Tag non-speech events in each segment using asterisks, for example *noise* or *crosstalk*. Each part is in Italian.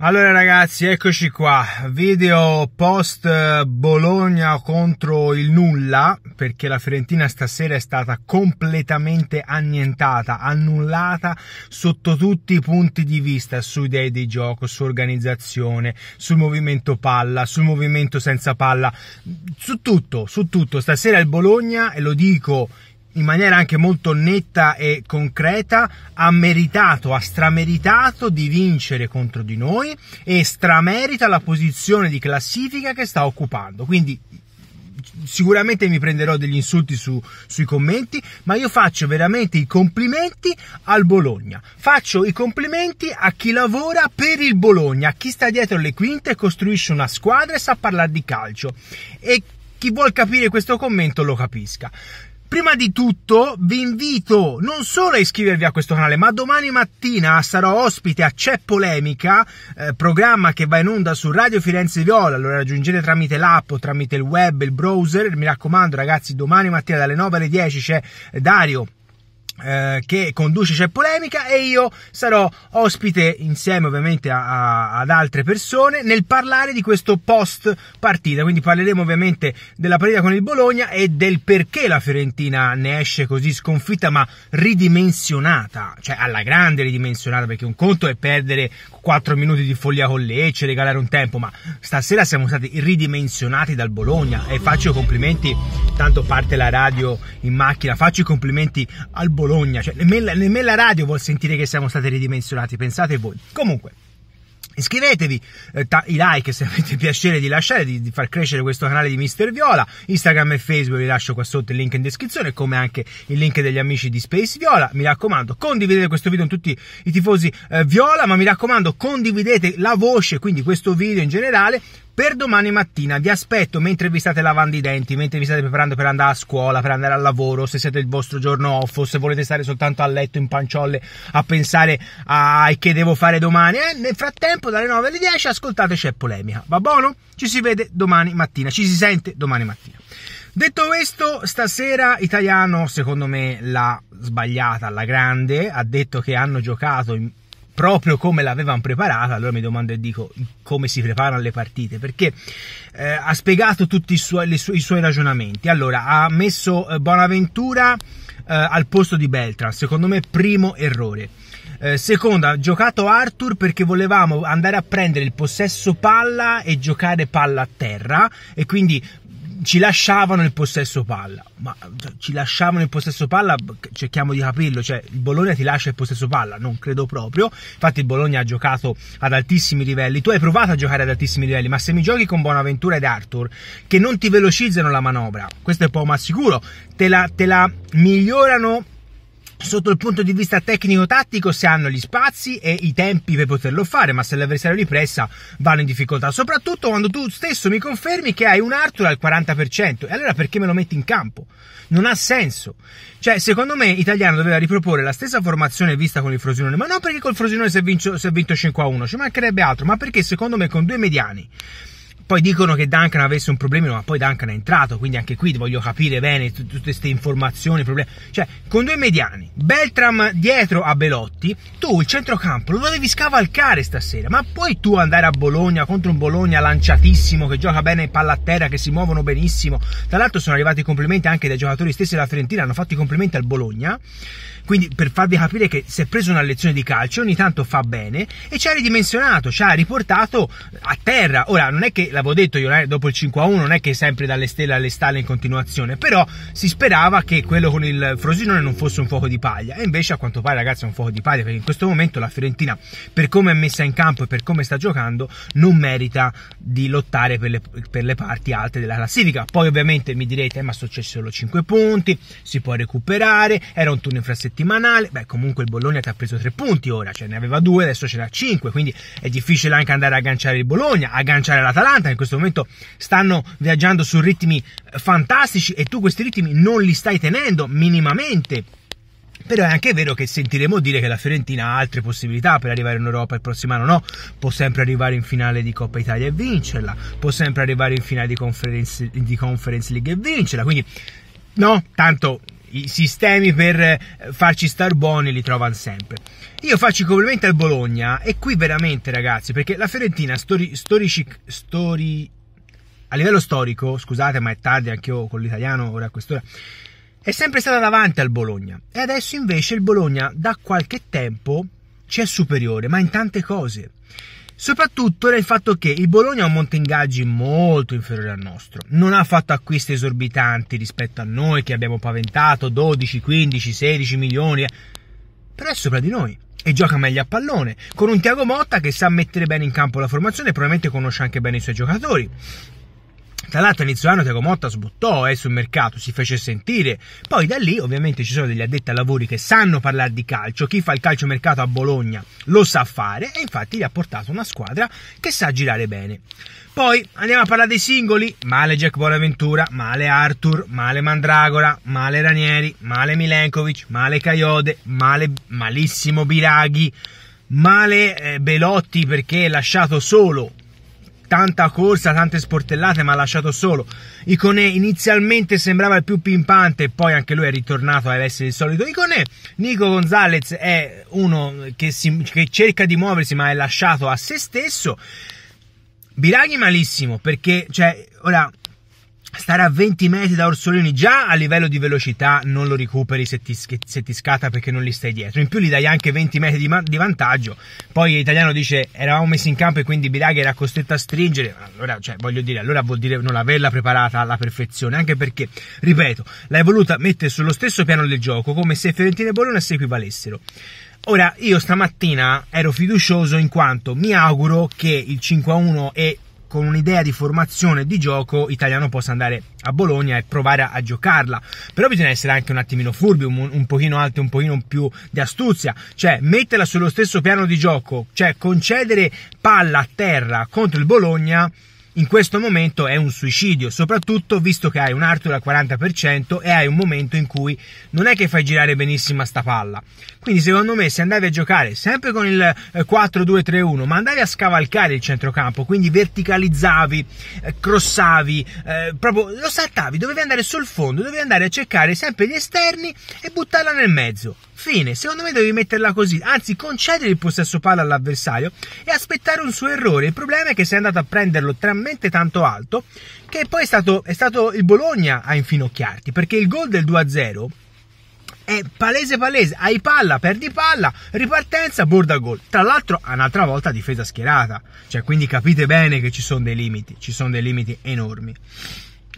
Allora ragazzi, eccoci qua, video post eh, Bologna contro il nulla, perché la Fiorentina stasera è stata completamente annientata, annullata sotto tutti i punti di vista, su idee di gioco, su organizzazione, sul movimento palla, sul movimento senza palla, su tutto, su tutto. Stasera il Bologna, e lo dico in maniera anche molto netta e concreta, ha meritato, ha strameritato di vincere contro di noi e stramerita la posizione di classifica che sta occupando. Quindi sicuramente mi prenderò degli insulti su, sui commenti, ma io faccio veramente i complimenti al Bologna. Faccio i complimenti a chi lavora per il Bologna, a chi sta dietro le quinte costruisce una squadra e sa parlare di calcio. E chi vuol capire questo commento lo capisca. Prima di tutto vi invito non solo a iscrivervi a questo canale, ma domani mattina sarò ospite a C'è Polemica, eh, programma che va in onda su Radio Firenze Viola, lo raggiungete tramite l'app, o tramite il web, il browser, mi raccomando ragazzi, domani mattina dalle 9 alle 10 c'è Dario eh, che conduce C'è Polemica e io sarò ospite insieme ovviamente a, a, ad altre persone nel parlare di questo post partita, quindi parleremo ovviamente della partita con il Bologna e del perché la Fiorentina ne esce così sconfitta ma ridimensionata, cioè alla grande ridimensionata perché un conto è perdere 4 minuti di follia con Lecce, regalare un tempo, ma stasera siamo stati ridimensionati dal Bologna e faccio i complimenti, tanto parte la radio in macchina, faccio i complimenti al Bologna, cioè nemmeno la radio vuol sentire che siamo stati ridimensionati, pensate voi. Comunque, Iscrivetevi, eh, ta- i like se *laughs* avete piacere di lasciare, di, di, far crescere questo canale di Mister Viola, Instagram e Facebook vi lascio qua sotto il link in descrizione, come anche il link degli amici di Space Viola, mi raccomando condividete questo video con tutti i tifosi eh, Viola, ma mi raccomando condividete la voce, quindi questo video in generale, per domani mattina vi aspetto mentre vi state lavando i denti, mentre vi state preparando per andare a scuola, per andare al lavoro, se siete il vostro giorno off o se volete stare soltanto a letto in panciolle a pensare a che devo fare domani. Eh, nel frattempo dalle 9 alle 10 ascoltate c'è polemica, va buono? Ci si vede domani mattina, ci si sente domani mattina. Detto questo, stasera italiano, secondo me l'ha sbagliata alla grande, ha detto che hanno giocato in proprio come l'avevano preparata, allora mi domando e dico come si preparano le partite, perché eh, ha spiegato tutti i suoi, su- i suoi, ragionamenti. Allora, ha messo eh, Bonaventura eh, al posto di Beltran, secondo me primo errore. Eh, seconda, ha giocato Arthur perché volevamo andare a prendere il possesso palla e giocare palla a terra e quindi ci lasciavano il possesso palla, ma ci lasciavano il possesso palla, cerchiamo di capirlo, cioè il Bologna ti lascia il possesso palla, non credo proprio, infatti il Bologna ha giocato ad altissimi livelli, tu hai provato a giocare ad altissimi livelli, ma se mi giochi con Bonaventura ed Arthur, che non ti velocizzano la manovra, questo è un po' ma sicuro, te la, te la migliorano sotto il punto di vista tecnico-tattico se hanno gli spazi e i tempi per poterlo fare, ma se l'avversario li pressa vanno in difficoltà, soprattutto quando tu stesso mi confermi che hai un Arthur al 40%, e allora perché me lo metti in campo? Non ha senso. Cioè, secondo me Italiano doveva riproporre la stessa formazione vista con il Frosinone, ma non perché col Frosinone si è, vinto, si è vinto 5 1, ci mancherebbe altro, ma perché secondo me con due mediani poi dicono che Duncan avesse un problema, ma poi Duncan è entrato, quindi anche qui voglio capire bene tutte queste informazioni, problemi. Cioè, con due mediani, Beltram dietro a Belotti, tu il centrocampo lo dovevi scavalcare stasera, ma puoi tu andare a Bologna contro un Bologna lanciatissimo che gioca bene in palla a terra, che si muovono benissimo. Tra l'altro sono arrivati complimenti anche dai giocatori stessi della Fiorentina, hanno fatto i complimenti al Bologna. Quindi per farvi capire che si è preso una lezione di calcio, ogni tanto fa bene e ci ha ridimensionato, ci ha riportato a terra. Ora non è che l'avevo detto io, eh, dopo il 5-1 a non è che sempre dalle stelle alle stalle in continuazione, però si sperava che quello con il Frosinone non fosse un fuoco di paglia, e invece a quanto pare ragazzi è un fuoco di paglia, perché in questo momento la Fiorentina, per come è messa in campo e per come sta giocando, non merita di lottare per le, per le parti alte della classifica. Poi ovviamente mi direte, eh, ma sono solo 5 punti, si può recuperare, era un turno infrasettimanale, beh comunque il Bologna ti ha preso 3 punti ora, cioè ne aveva 2, adesso ce n'ha 5, quindi è difficile anche andare a agganciare il Bologna, agganciare l'Atalanta, che in questo momento stanno viaggiando su ritmi eh, fantastici e tu questi ritmi non li stai tenendo minimamente. Però è anche vero che sentiremo dire che la Fiorentina ha altre possibilità per arrivare in Europa il prossimo anno, no? Può sempre arrivare in finale di Coppa Italia e vincerla, può sempre arrivare in finale di Conference, di conference League e vincerla, quindi no, tanto i sistemi per eh, farci star buoni li trovano sempre. Io faccio i complimenti al Bologna e qui veramente ragazzi, perché la Fiorentina stori, storici, stori, a livello storico, scusate ma è tardi anche io con l'italiano ora a quest'ora, è sempre stata davanti al Bologna e adesso invece il Bologna da qualche tempo ci è superiore, ma in tante cose. Soprattutto nel fatto che il Bologna ha un monte ingaggi molto inferiore al nostro, non ha fatto acquisti esorbitanti rispetto a noi che abbiamo paventato 12, 15, 16 milioni, eh. però è sopra di noi e gioca meglio a pallone, con un Tiago Motta che sa mettere bene in campo la formazione e probabilmente conosce anche bene i suoi giocatori. Tra l'altro inizio anno Tiago Motta sbuttò eh, sul mercato, si fece sentire. Poi da lì ovviamente ci sono degli addetti a lavori che sanno parlare di calcio, chi fa il calcio mercato a Bologna lo sa fare e infatti gli ha portato una squadra che sa girare bene. Poi andiamo a parlare dei singoli, male Jack Bonaventura, male Arthur, male Mandragora, male Ranieri, male Milenkovic, male Caiode, male, malissimo Biraghi, male eh, Belotti perché è lasciato solo tanta corsa, tante sportellate, ma ha lasciato solo. Icone inizialmente sembrava il più pimpante, poi anche lui è ritornato ad essere il solito Icone. Nico Gonzalez è uno che, si, che cerca di muoversi, ma è lasciato a se stesso. Biraghi malissimo, perché, cioè, ora stare a 20 metri da Orsolini già a livello di velocità non lo recuperi se ti, se ti scatta perché non li stai dietro in più gli dai anche 20 metri di, di vantaggio poi l'italiano dice eravamo messi in campo e quindi Biraghi era costretto a stringere allora cioè, voglio dire allora vuol dire non averla preparata alla perfezione anche perché ripeto l'hai voluta mettere sullo stesso piano del gioco come se Fiorentina e Bologna si equivalessero Ora, io stamattina ero fiducioso in quanto mi auguro che il 5-1 e con un'idea di formazione di gioco italiano possa andare a Bologna e provare a, a, giocarla. Però bisogna essere anche un attimino furbi, un, un pochino alti, un pochino più di astuzia, cioè metterla sullo stesso piano di gioco, cioè concedere palla a terra contro il Bologna in questo momento è un suicidio, soprattutto visto che hai un Arthur al 40% e hai un momento in cui non è che fai girare benissimo sta palla. Quindi secondo me se andavi a giocare sempre con il 4-2-3-1, eh, ma andavi a scavalcare il centrocampo, quindi verticalizzavi, eh, crossavi, eh, proprio lo saltavi, dovevi andare sul fondo, dovevi andare a cercare sempre gli esterni e buttarla nel mezzo. Fine, secondo me devi metterla così, anzi concedere il possesso palla all'avversario e aspettare un suo errore. Il problema è che sei andato a prenderlo 3 talmente tanto alto che poi è stato, è stato il Bologna a infinocchiarti perché il gol del 2-0 è palese palese, hai palla, perdi palla, ripartenza, borda gol. Tra l'altro, un'altra volta difesa schierata. Cioè, quindi capite bene che ci sono dei limiti, ci sono dei limiti enormi.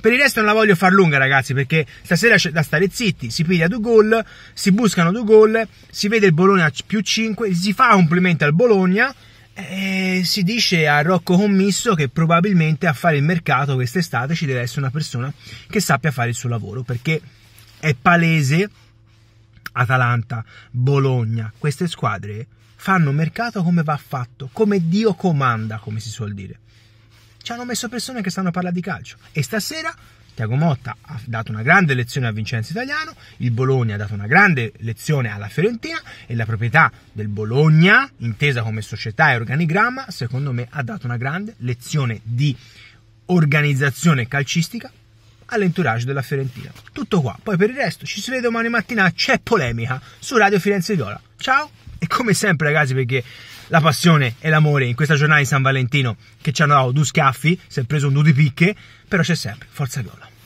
Per il resto non la voglio far lunga, ragazzi, perché stasera c'è da stare zitti. Si piglia due gol, si buscano due gol, si vede il Bologna più 5, si fa complimenti al Bologna e eh, si dice a Rocco Commisso che probabilmente a fare il mercato quest'estate ci deve essere una persona che sappia fare il suo lavoro perché è palese Atalanta, Bologna, queste squadre fanno mercato come va fatto, come Dio comanda, come si suol dire. Ci hanno messo persone che stanno a parlare di calcio e stasera Tiago Motta ha dato una grande lezione a Vincenzo Italiano, il Bologna ha dato una grande lezione alla Fiorentina e la proprietà del Bologna, intesa come società e organigramma, secondo me ha dato una grande lezione di organizzazione calcistica all'entourage della Fiorentina. Tutto qua, poi per il resto ci si vede domani mattina, c'è polemica su Radio Firenze Viola. Ciao e come sempre ragazzi perché la passione e l'amore in questa giornata di San Valentino che ci hanno dato due schiaffi, si è preso un due di picche, però c'è sempre, forza Viola.